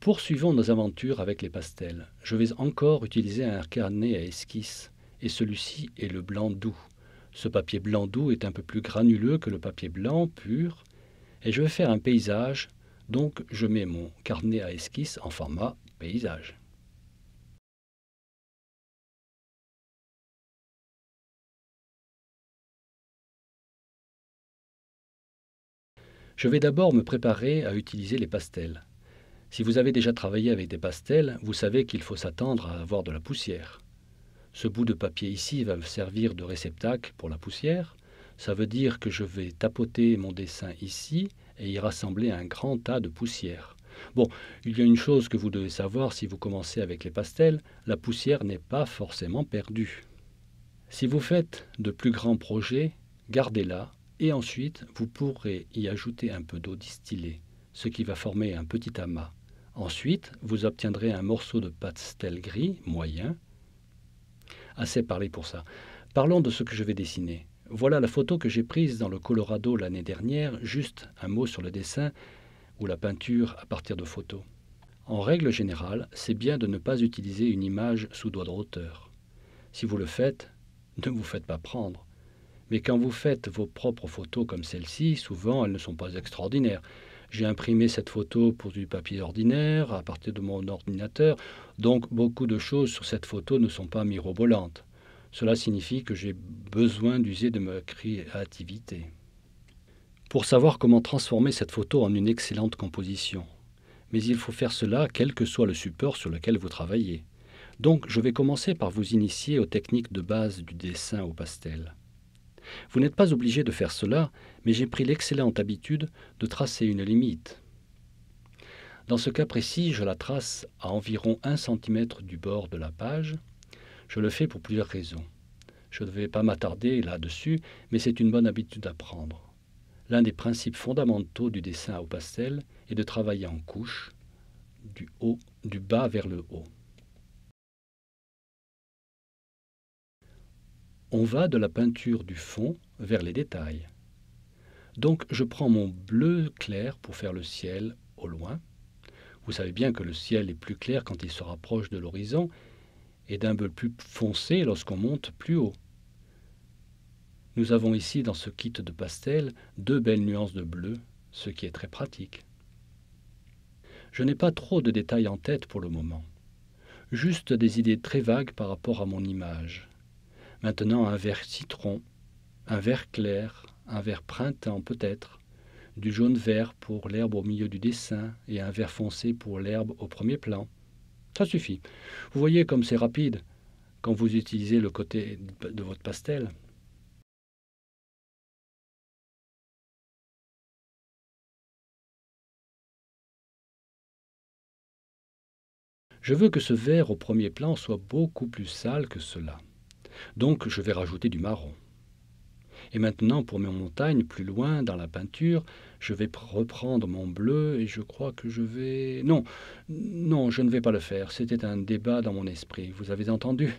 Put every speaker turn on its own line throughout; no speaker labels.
Poursuivons nos aventures avec les pastels. Je vais encore utiliser un carnet à esquisse, et celui-ci est le blanc doux. Ce papier blanc doux est un peu plus granuleux que le papier blanc pur, et je vais faire un paysage, donc je
mets mon carnet à esquisse en format paysage. Je vais d'abord me préparer à utiliser les pastels.
Si vous avez déjà travaillé avec des pastels, vous savez qu'il faut s'attendre à avoir de la poussière. Ce bout de papier ici va me servir de réceptacle pour la poussière. Ça veut dire que je vais tapoter mon dessin ici et y rassembler un grand tas de poussière. Bon, il y a une chose que vous devez savoir si vous commencez avec les pastels, la poussière n'est pas forcément perdue. Si vous faites de plus grands projets, gardez-la et ensuite vous pourrez y ajouter un peu d'eau distillée, ce qui va former un petit amas. Ensuite, vous obtiendrez un morceau de pastel gris moyen. Assez parlé pour ça. Parlons de ce que je vais dessiner. Voilà la photo que j'ai prise dans le Colorado l'année dernière, juste un mot sur le dessin ou la peinture à partir de photos. En règle générale, c'est bien de ne pas utiliser une image sous doigt de hauteur. Si vous le faites, ne vous faites pas prendre. Mais quand vous faites vos propres photos comme celle-ci, souvent elles ne sont pas extraordinaires. J'ai imprimé cette photo pour du papier ordinaire à partir de mon ordinateur. Donc beaucoup de choses sur cette photo ne sont pas mirobolantes. Cela signifie que j'ai besoin d'user de ma créativité. Pour savoir comment transformer cette photo en une excellente composition. Mais il faut faire cela quel que soit le support sur lequel vous travaillez. Donc je vais commencer par vous initier aux techniques de base du dessin au pastel. Vous n'êtes pas obligé de faire cela, mais j'ai pris l'excellente habitude de tracer une limite. Dans ce cas précis, je la trace à environ 1 cm du bord de la page. Je le fais pour plusieurs raisons. Je ne vais pas m'attarder là-dessus, mais c'est une bonne habitude à prendre. L'un des principes fondamentaux du dessin au pastel est de travailler en
couches, du haut, du bas vers le haut. On va de la peinture du fond vers les détails.
Donc je prends mon bleu clair pour faire le ciel au loin. Vous savez bien que le ciel est plus clair quand il se rapproche de l'horizon et d'un bleu plus foncé lorsqu'on monte plus haut. Nous avons ici dans ce kit de pastel deux belles nuances de bleu, ce qui est très pratique. Je n'ai pas trop de détails en tête pour le moment, juste des idées très vagues par rapport à mon image. Maintenant un vert citron, un vert clair, un vert printemps peut-être, du jaune vert pour l'herbe au milieu du dessin et un vert foncé pour l'herbe au premier plan. Ça suffit. Vous voyez comme c'est rapide
quand vous utilisez le côté de votre pastel. Je veux que ce vert au premier plan soit beaucoup plus
sale que cela. Donc je vais rajouter du marron. Et maintenant, pour mes montagnes, plus loin dans la peinture, je vais reprendre mon bleu et je crois que je vais... Non, non, je ne vais pas le faire. C'était un débat dans mon esprit. Vous avez entendu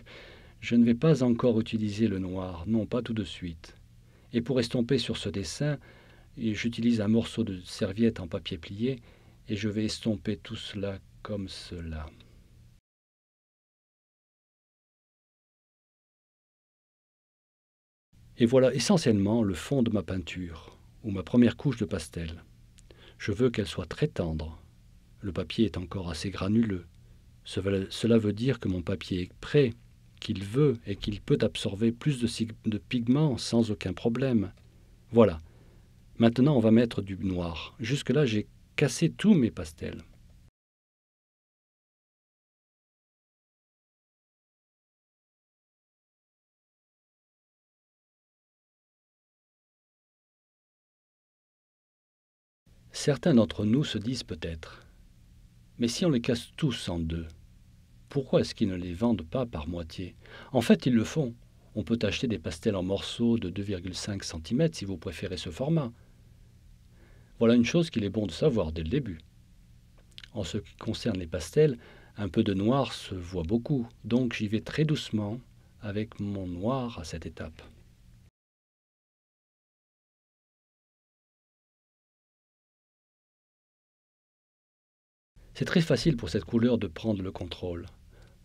Je ne vais pas encore utiliser le noir. Non, pas tout de suite. Et pour estomper sur ce dessin, j'utilise un morceau de serviette en papier plié et je vais
estomper tout cela comme cela. Et voilà essentiellement le fond
de ma peinture, ou ma première couche de pastel. Je veux qu'elle soit très tendre.
Le papier est encore assez granuleux. Cela veut dire que mon papier est prêt, qu'il veut et qu'il peut absorber plus de, pigments sans aucun problème.
Voilà. Maintenant, on va mettre du noir. Jusque-là, j'ai cassé tous mes pastels.
Certains d'entre nous se disent peut-être
Mais si on les casse tous en deux, pourquoi est-ce qu'ils ne les vendent pas par
moitié En fait, ils le font. On peut acheter des pastels en morceaux de 2,5 cm si vous préférez ce format. Voilà une chose qu'il est bon de savoir dès le début. En ce qui concerne les pastels, un peu de noir se voit beaucoup, donc j'y vais très
doucement avec mon noir à cette étape. C'est très facile pour cette couleur de prendre le contrôle.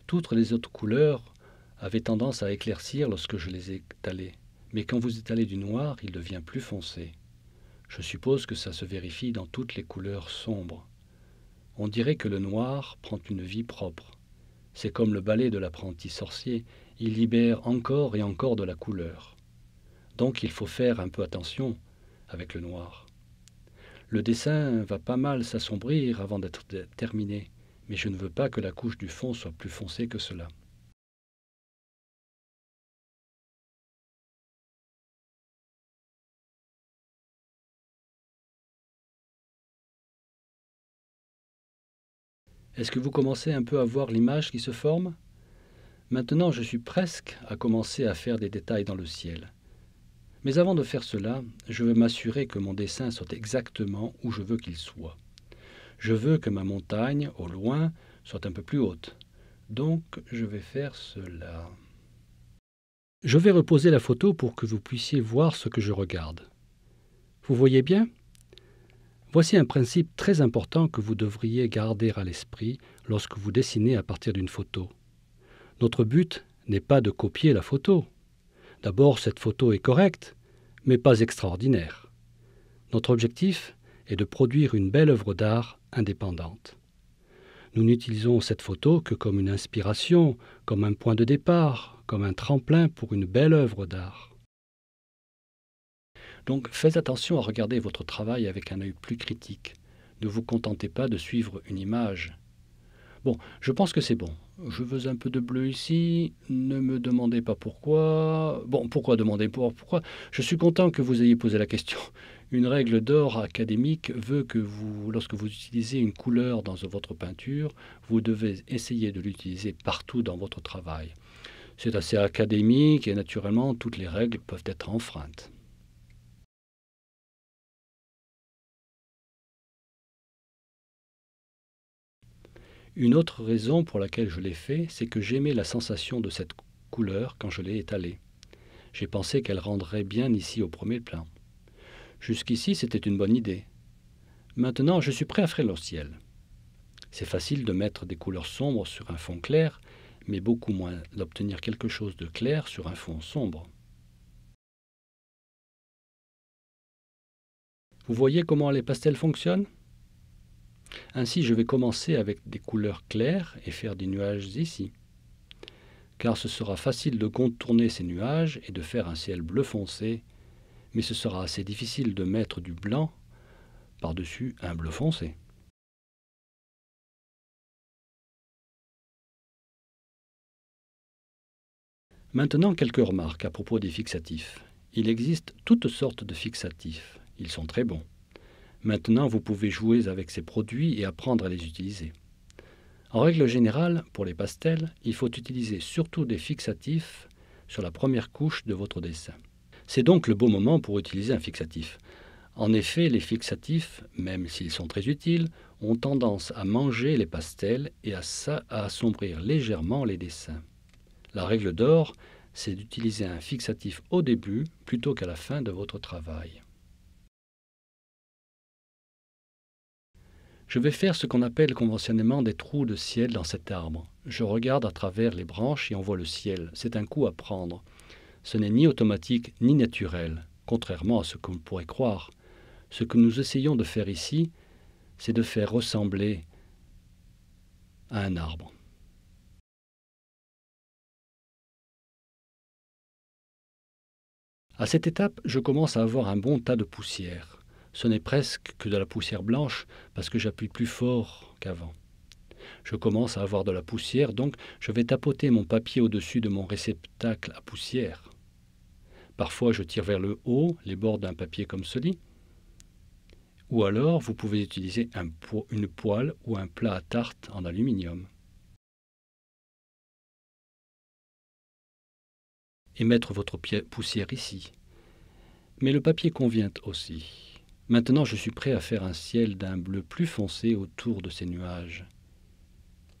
Toutes les autres couleurs
avaient tendance à éclaircir lorsque je les étalais, mais quand vous étalez du noir, il devient plus foncé. Je suppose que ça se vérifie dans toutes les couleurs sombres. On dirait que le noir prend une vie propre. C'est comme le balai de l'apprenti sorcier, il libère encore et encore de la couleur. Donc il faut faire un peu attention avec le noir. Le dessin va pas mal s'assombrir avant
d'être terminé, mais je ne veux pas que la couche du fond soit plus foncée que cela. Est-ce que vous commencez un peu à voir l'image qui se forme Maintenant,
je suis presque à commencer à faire des détails dans le ciel. Mais avant de faire cela, je veux m'assurer que mon dessin soit exactement où je veux qu'il soit. Je veux que ma montagne, au loin, soit un peu plus haute. Donc, je vais faire cela. Je vais reposer la photo pour que vous puissiez voir ce que je regarde. Vous voyez bien Voici un principe très important que vous devriez garder à l'esprit lorsque vous dessinez à partir d'une photo. Notre but n'est pas de copier la photo. D'abord, cette photo est correcte, mais pas extraordinaire. Notre objectif est de produire une belle œuvre d'art indépendante. Nous n'utilisons cette photo que comme une inspiration, comme un point de départ, comme un tremplin pour une belle œuvre d'art. Donc faites attention à regarder votre travail avec un œil plus critique. Ne vous contentez pas de suivre une image, Bon, je pense que c'est bon. Je veux un peu de bleu ici. Ne me demandez pas pourquoi. Bon, pourquoi demander pourquoi Je suis content que vous ayez posé la question. Une règle d'or académique veut que vous, lorsque vous utilisez une couleur dans votre peinture, vous devez essayer de l'utiliser partout dans votre travail.
C'est assez académique et naturellement, toutes les règles peuvent être enfreintes. Une autre raison pour laquelle je l'ai fait, c'est que j'aimais la sensation de cette
couleur quand je l'ai étalée. J'ai pensé qu'elle rendrait bien ici au premier plan. Jusqu'ici, c'était une bonne idée. Maintenant, je suis prêt à faire le ciel. C'est facile de mettre des couleurs sombres sur un fond clair, mais beaucoup moins d'obtenir
quelque chose de clair sur un fond sombre. Vous voyez comment les pastels fonctionnent ainsi,
je vais commencer avec des couleurs claires et faire des nuages ici. Car ce sera facile de contourner ces nuages et de faire un ciel bleu foncé, mais ce sera
assez difficile de mettre du blanc par-dessus un bleu foncé. Maintenant, quelques remarques à propos des fixatifs. Il existe toutes sortes de
fixatifs. Ils sont très bons. Maintenant, vous pouvez jouer avec ces produits et apprendre à les utiliser. En règle générale, pour les pastels, il faut utiliser surtout des fixatifs sur la première couche de votre dessin. C'est donc le bon moment pour utiliser un fixatif. En effet, les fixatifs, même s'ils sont très utiles, ont tendance à manger les pastels et à, à assombrir légèrement les dessins. La
règle d'or, c'est d'utiliser un fixatif au début plutôt qu'à la fin de votre travail. Je vais faire ce qu'on appelle conventionnellement des trous de ciel dans cet arbre. Je regarde à travers les branches et on voit le
ciel. C'est un coup à prendre. Ce n'est ni automatique ni naturel, contrairement à ce qu'on pourrait croire. Ce que nous essayons de faire ici, c'est de faire ressembler
à un arbre. À cette étape, je commence à avoir un
bon tas de poussière ce n'est presque que de la poussière blanche parce que j'appuie plus fort
qu'avant. Je commence à avoir de la poussière, donc je vais tapoter mon papier au-dessus de mon réceptacle à poussière. Parfois, je tire vers le haut les bords d'un
papier comme celui. Ou alors, vous pouvez utiliser une poêle ou un plat à tarte en aluminium. Et mettre votre poussière ici. Mais le papier
convient aussi. Maintenant je suis prêt à faire un ciel d'un bleu plus foncé autour de ces nuages.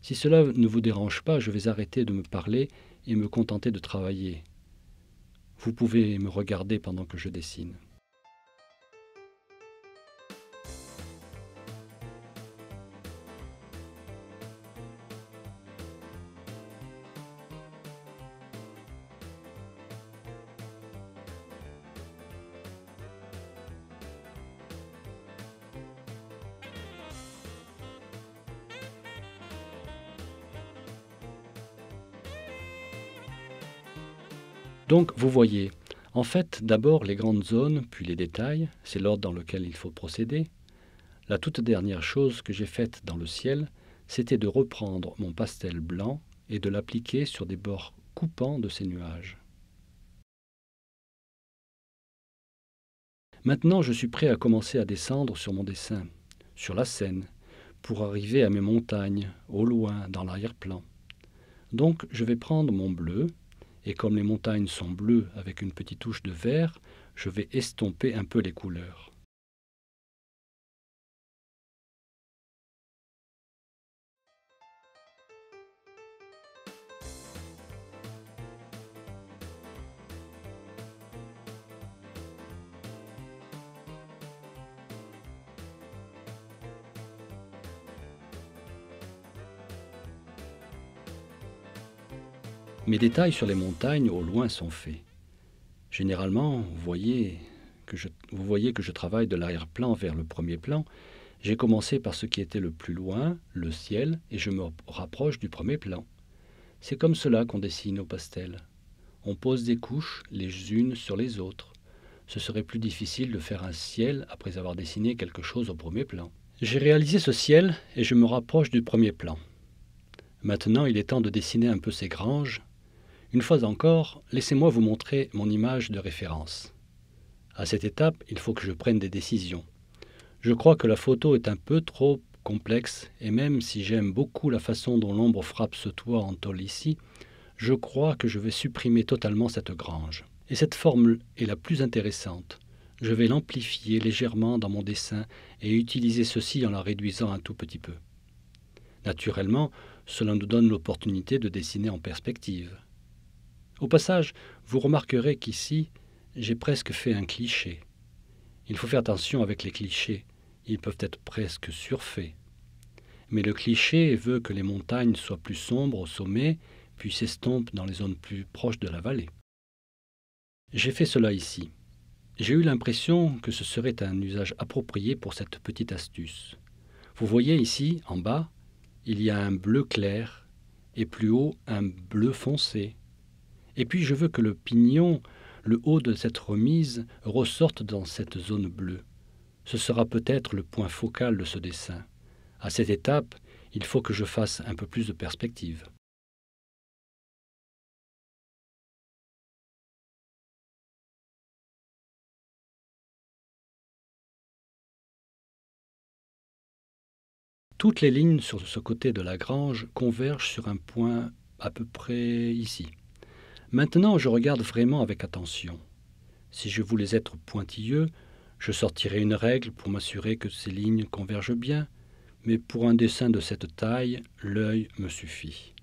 Si cela ne vous dérange pas, je vais arrêter de me parler et me contenter de travailler. Vous pouvez me regarder pendant que je dessine. Donc vous voyez, en fait, d'abord les grandes zones, puis les détails, c'est l'ordre dans lequel il faut procéder. La toute dernière chose que j'ai faite dans le
ciel, c'était de reprendre mon pastel blanc et de l'appliquer sur des bords coupants de ces nuages. Maintenant, je suis prêt à commencer à descendre sur mon dessin, sur la scène, pour
arriver à mes montagnes, au loin, dans l'arrière-plan. Donc, je vais prendre mon bleu,
et comme les montagnes sont bleues avec une petite touche de vert, je vais estomper un
peu les couleurs.
Mes détails sur les montagnes au loin sont faits. Généralement, vous voyez que je, voyez que je travaille de l'arrière-plan vers le premier plan. J'ai commencé par ce qui était le plus loin, le ciel, et je me rapproche du premier plan. C'est comme cela qu'on dessine au pastel. On pose des couches les unes sur les autres. Ce serait plus difficile de faire un ciel après avoir dessiné quelque chose au premier plan. J'ai réalisé ce ciel et je me rapproche du premier plan. Maintenant, il est temps de dessiner un peu ces granges, une fois encore, laissez-moi vous montrer mon image de référence. À cette étape, il faut que je prenne des décisions. Je crois que la photo est un peu trop complexe, et même si j'aime beaucoup la façon dont l'ombre frappe ce toit en tôle ici, je crois que je vais supprimer totalement cette grange. Et cette forme est la plus intéressante. Je vais l'amplifier légèrement dans mon dessin et utiliser ceci en la réduisant un tout petit peu. Naturellement, cela nous donne l'opportunité de dessiner en perspective. Au passage, vous remarquerez qu'ici, j'ai presque fait un cliché. Il faut faire attention avec les clichés, ils peuvent être presque surfaits. Mais le cliché veut que les montagnes soient plus sombres au sommet, puis s'estompent dans les zones plus proches de la vallée. J'ai fait cela ici. J'ai eu l'impression que ce serait un usage approprié pour cette petite astuce. Vous voyez ici, en bas, il y a un bleu clair et plus haut un bleu foncé. Et puis je veux que le pignon, le haut de cette remise, ressorte dans cette zone bleue. Ce sera peut-être le point focal de ce dessin. À cette étape,
il faut que je fasse un peu plus de perspective. Toutes les lignes sur ce côté de la grange convergent sur un point à peu près ici.
Maintenant, je regarde vraiment avec attention. Si je voulais être pointilleux, je sortirais une règle pour m'assurer que ces lignes convergent bien, mais pour un dessin de cette taille, l'œil me suffit.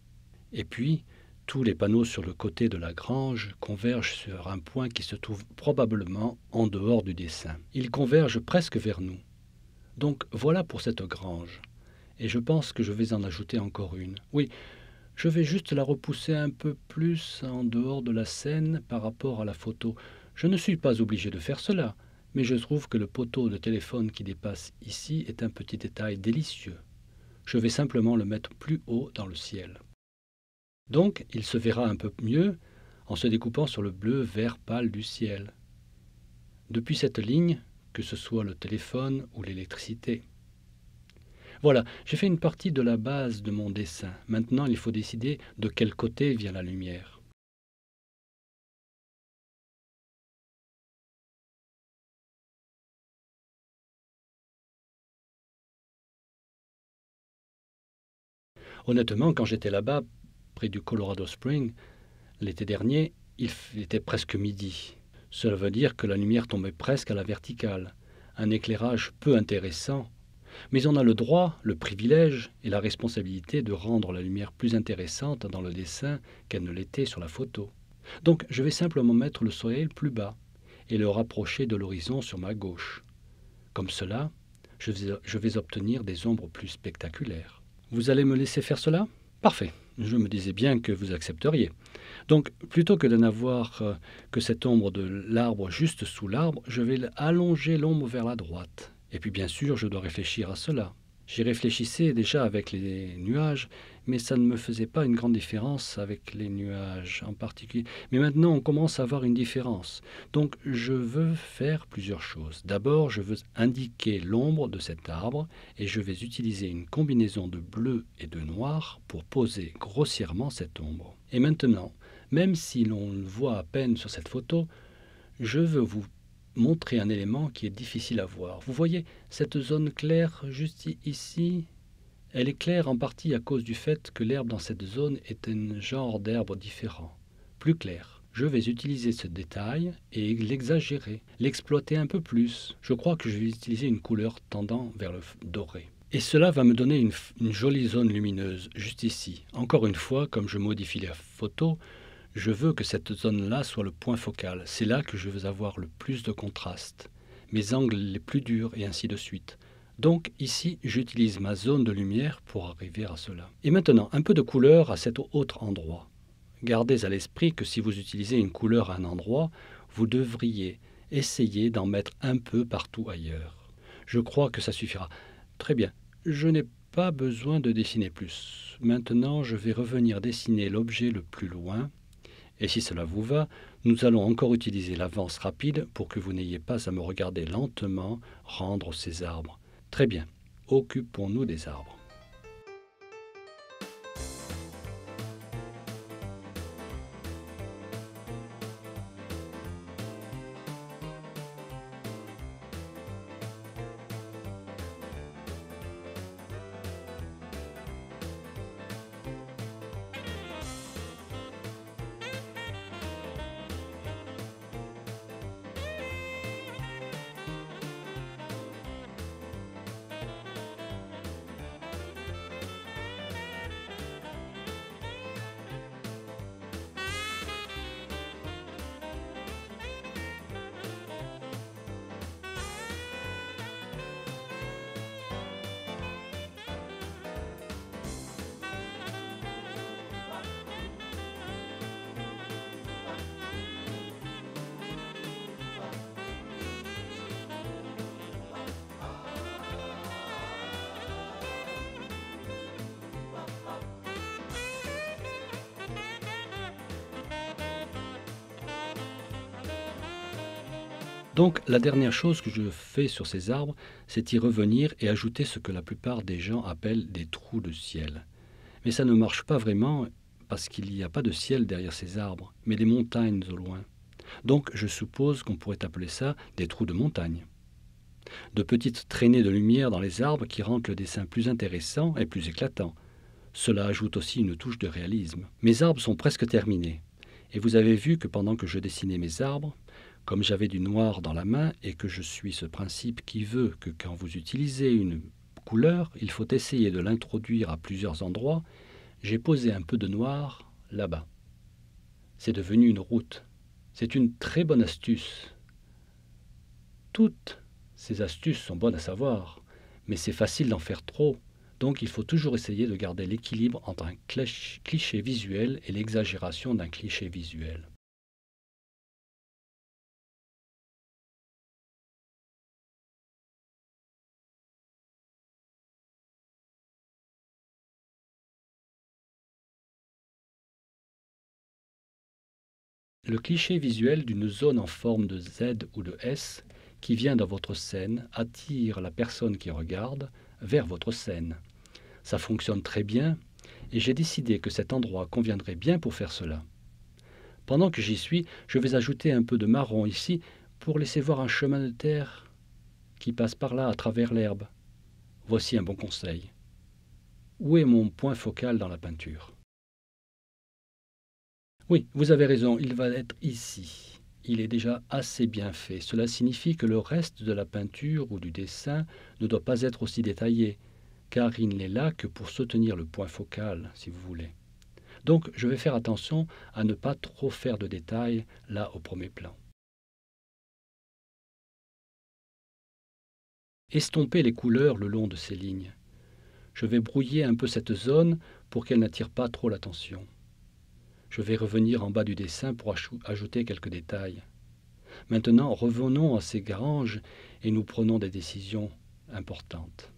Et puis, tous les panneaux sur le côté de la grange convergent sur un point qui se trouve probablement en dehors du dessin. Ils convergent presque vers nous. Donc voilà pour cette grange. Et je pense que je vais en ajouter encore une. Oui, je vais juste la repousser un peu plus en dehors de la scène par rapport à la photo. Je ne suis pas obligé de faire cela, mais je trouve que le poteau de téléphone qui dépasse ici est un petit détail délicieux. Je vais simplement le mettre plus haut dans le ciel. Donc, il se verra un peu mieux en se découpant sur le bleu vert pâle du ciel. Depuis cette ligne, que ce soit le téléphone ou l'électricité, voilà, j'ai fait une
partie de la base de mon dessin. Maintenant, il faut décider de quel côté vient la lumière. Honnêtement, quand j'étais là-bas, près du Colorado Spring,
l'été dernier, il était presque midi. Cela veut dire que la lumière tombait presque à la verticale. Un éclairage peu intéressant mais on a le droit, le privilège et la responsabilité de rendre la lumière plus intéressante dans le dessin qu'elle ne l'était sur la photo. Donc je vais simplement mettre le soleil plus bas et le rapprocher de l'horizon sur ma gauche. Comme cela, je vais, obtenir des ombres plus spectaculaires. Vous allez me laisser faire cela Parfait. Je me disais bien que vous accepteriez. Donc, plutôt que de n'avoir euh, que cette ombre de l'arbre juste sous l'arbre, je vais allonger l'ombre vers la droite. Et puis bien sûr, je dois réfléchir à cela. J'y réfléchissais déjà avec les nuages, mais ça ne me faisait pas une grande différence avec les nuages en particulier. Mais maintenant, on commence à voir une différence. Donc, je veux faire plusieurs choses. D'abord, je veux indiquer l'ombre de cet arbre et je vais utiliser une combinaison de bleu et de noir pour poser grossièrement cette ombre. Et maintenant, même si l'on le voit à peine sur cette photo, je veux vous montrer un élément qui est difficile à voir. Vous voyez cette zone claire juste ici Elle est claire en partie à cause du fait que l'herbe dans cette zone est un genre d'herbe différent, plus clair. Je vais utiliser ce détail et l'exagérer, l'exploiter un peu plus. Je crois que je vais utiliser une couleur tendant vers le doré. Et cela va me donner une, une jolie zone lumineuse, juste ici. Encore une fois, comme je modifie la photo, je veux que cette zone-là soit le point focal. C'est là que je veux avoir le plus de contraste, mes angles les plus durs et ainsi de suite. Donc ici, j'utilise ma zone de lumière pour arriver à cela. Et maintenant, un peu de couleur à cet autre endroit. Gardez à l'esprit que si vous utilisez une couleur à un endroit, vous devriez essayer d'en mettre un peu partout ailleurs. Je crois que ça suffira. Très bien, je n'ai pas besoin de dessiner plus. Maintenant, je vais revenir dessiner l'objet le plus loin et si cela vous va, nous allons encore utiliser l'avance rapide pour que vous n'ayez pas à me regarder lentement rendre ces arbres. Très bien, occupons-nous des arbres. Donc la dernière chose que je fais sur ces arbres, c'est y revenir et ajouter ce que la plupart des gens appellent des trous de ciel. Mais ça ne marche pas vraiment parce qu'il n'y a pas de ciel derrière ces arbres, mais des montagnes au loin. Donc je suppose qu'on pourrait appeler ça des trous de montagne. De petites traînées de lumière dans les arbres qui rendent le dessin plus intéressant et plus éclatant. Cela ajoute aussi une touche de réalisme. Mes arbres sont presque terminés. Et vous avez vu que pendant que je dessinais mes arbres, comme j'avais du noir dans la main et que je suis ce principe qui veut que quand vous utilisez une couleur, il faut essayer de l'introduire à plusieurs endroits, j'ai posé un peu de noir là-bas. C'est devenu une route. C'est une très bonne astuce. Toutes ces astuces sont bonnes à savoir, mais c'est facile d'en faire trop, donc il faut toujours
essayer de garder l'équilibre entre un cliché visuel et l'exagération d'un cliché
visuel. Le cliché visuel d'une zone en forme de Z ou de S qui vient
dans votre scène attire la personne qui regarde vers votre scène. Ça fonctionne très bien et j'ai décidé que cet endroit conviendrait bien pour faire cela. Pendant que j'y suis, je vais ajouter un peu de marron ici pour laisser voir un chemin de terre qui passe par là à travers l'herbe. Voici un bon conseil. Où est mon point focal dans la peinture oui, vous avez raison, il va être ici. Il est déjà assez bien fait. Cela signifie que le reste de la peinture ou du dessin ne doit pas être aussi détaillé, car il n'est là que pour
soutenir le point focal, si vous voulez. Donc je vais faire attention à ne pas trop faire de détails là au premier plan. Estomper les couleurs le long de ces lignes. Je vais brouiller
un peu cette zone pour qu'elle n'attire pas trop l'attention. Je vais revenir en bas du dessin pour ajouter quelques détails. Maintenant, revenons à ces granges
et nous prenons des décisions importantes.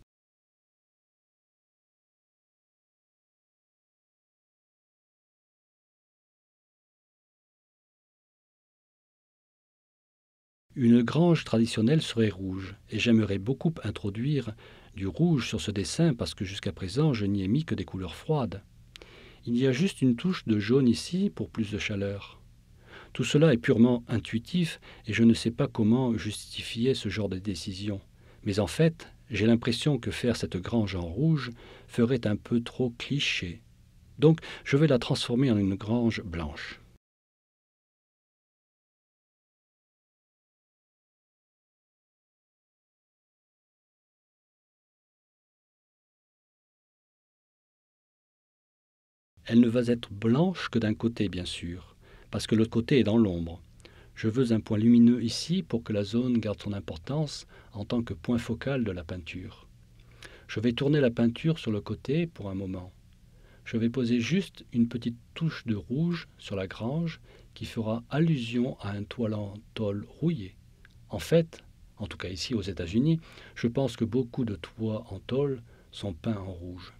Une grange traditionnelle serait
rouge, et j'aimerais beaucoup introduire du rouge sur ce dessin parce que jusqu'à présent je
n'y ai mis que des couleurs froides. Il y a juste une touche de jaune ici pour plus de chaleur. Tout cela est purement intuitif et je ne sais pas comment justifier ce genre de décision. Mais en fait, j'ai l'impression que faire cette grange en rouge ferait
un peu trop cliché. Donc je vais la transformer en une grange blanche. Elle ne va être blanche que d'un côté, bien sûr,
parce que l'autre côté est dans l'ombre. Je veux un point lumineux ici pour que la zone garde son importance en tant que point focal de la peinture. Je vais tourner la peinture sur le côté pour un moment. Je vais poser juste une petite touche de rouge sur la grange qui fera allusion à un toile en tôle rouillé. En fait, en tout cas
ici aux États-Unis, je pense que beaucoup de toits en tôle sont peints en rouge.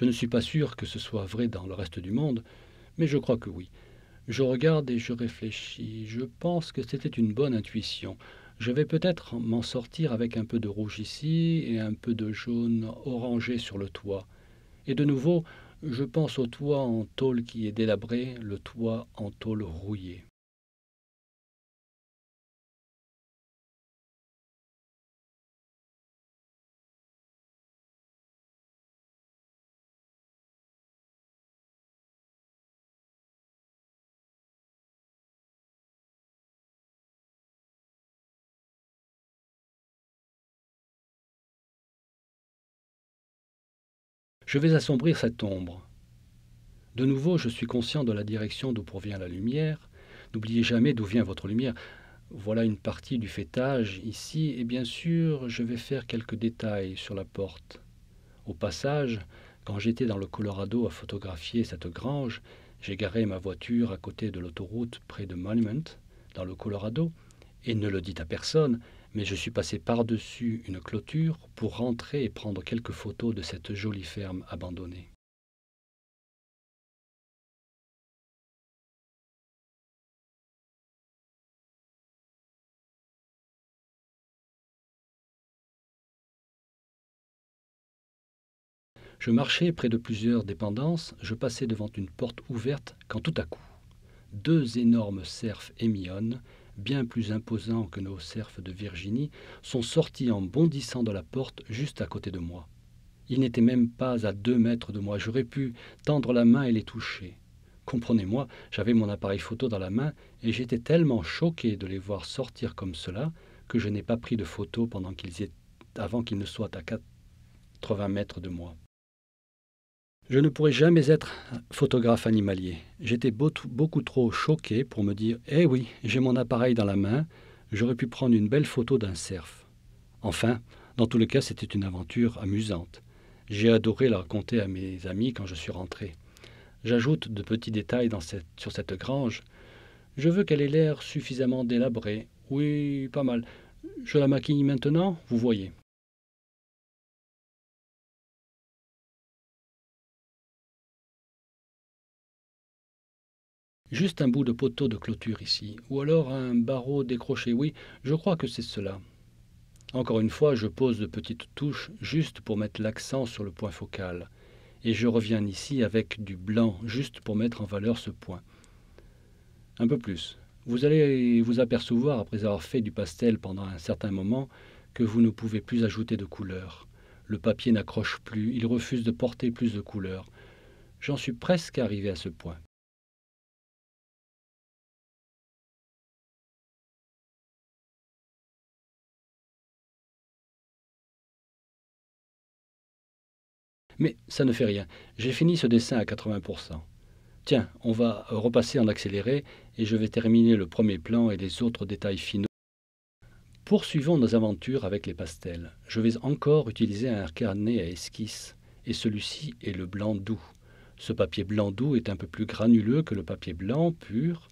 Je ne suis pas sûr que ce soit vrai dans le reste du monde, mais je crois que oui. Je
regarde et je réfléchis. Je pense que c'était une bonne intuition. Je vais peut-être m'en sortir avec un peu de rouge ici et un peu de jaune orangé sur le toit.
Et de nouveau, je pense au toit en tôle qui est délabré, le toit en
tôle rouillée. Je vais assombrir cette ombre. De nouveau, je suis conscient de la direction d'où provient la
lumière. N'oubliez jamais d'où vient votre lumière. Voilà une partie du fêtage ici, et bien sûr, je vais faire quelques détails sur la porte. Au passage, quand j'étais dans le Colorado à photographier cette grange, j'ai garé ma voiture à côté de l'autoroute près de Monument, dans le Colorado, et ne le dites à personne, mais je suis
passé par-dessus une clôture pour rentrer et prendre quelques photos de cette jolie ferme
abandonnée. Je marchais près de plusieurs dépendances, je passais devant une porte ouverte quand tout à coup,
deux énormes cerfs émillonnent, bien plus imposants que nos cerfs de Virginie, sont sortis en bondissant de la porte juste à côté de moi. Ils n'étaient même pas à deux mètres de moi. J'aurais pu tendre la main et les toucher. Comprenez-moi, j'avais mon appareil photo dans la main et j'étais tellement choqué de les voir sortir comme cela que je n'ai pas pris de photo pendant qu'ils avant qu'ils ne soient à 80 mètres de moi. Je ne pourrais jamais être photographe animalier. J'étais beaucoup trop choqué pour me dire Eh oui, j'ai mon appareil dans la main, j'aurais pu prendre une belle photo d'un cerf. Enfin, dans tous les cas, c'était une aventure amusante. J'ai adoré la raconter à mes amis quand je suis rentré. J'ajoute de petits détails sur cette grange.
Je veux qu'elle ait l'air suffisamment délabrée. Oui, pas mal. Je la
maquille maintenant, vous voyez. Juste un
bout de poteau de clôture ici, ou alors un barreau décroché. Oui, je crois que c'est cela.
Encore une fois, je pose de petites touches juste pour mettre l'accent sur le point focal. Et je reviens ici avec du blanc, juste pour mettre en valeur ce point. Un peu plus. Vous allez vous apercevoir, après avoir fait du pastel pendant un certain moment, que vous ne pouvez plus ajouter de couleur. Le papier n'accroche plus, il refuse de porter
plus de couleurs. J'en suis presque arrivé à ce point. Mais ça
ne fait rien. J'ai fini ce dessin à 80%. Tiens, on va repasser en accéléré
et je vais terminer le premier plan et les autres détails finaux. Poursuivons nos aventures avec les pastels. Je vais encore utiliser un carnet à esquisse et celui-ci est le blanc doux. Ce papier blanc doux est un peu plus granuleux que le papier blanc pur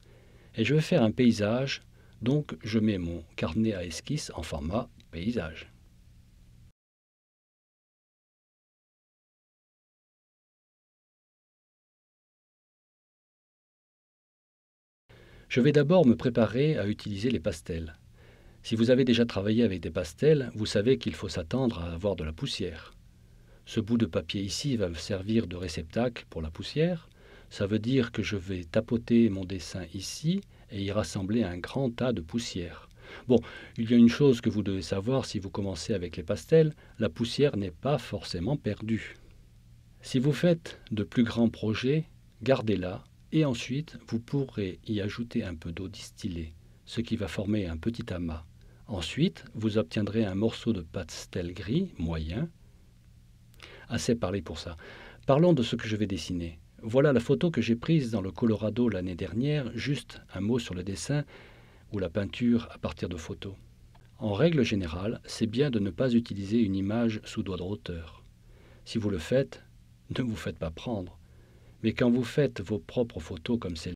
et je vais faire un paysage, donc je mets mon carnet à esquisse en format
paysage. Je vais d'abord me préparer à utiliser les pastels. Si vous avez déjà travaillé avec
des pastels, vous savez qu'il faut s'attendre à avoir de la poussière. Ce bout de papier ici va me servir de réceptacle pour la poussière. Ça veut dire que je vais tapoter mon dessin ici et y rassembler un grand tas de poussière. Bon, il y a une chose que vous devez savoir si vous commencez avec les pastels, la poussière n'est pas forcément perdue. Si vous faites de plus grands projets, gardez-la et ensuite, vous pourrez y ajouter un peu d'eau distillée, ce qui va former un petit amas. Ensuite, vous obtiendrez un morceau de pastel gris moyen. Assez parlé pour ça. Parlons de ce que je vais dessiner. Voilà la photo que j'ai prise dans le Colorado l'année dernière, juste un mot sur le dessin ou la peinture à partir de photos. En règle générale, c'est bien de ne pas utiliser une image sous doigt de hauteur. Si vous le faites, ne vous faites pas prendre. Mais quand vous faites vos propres photos comme celle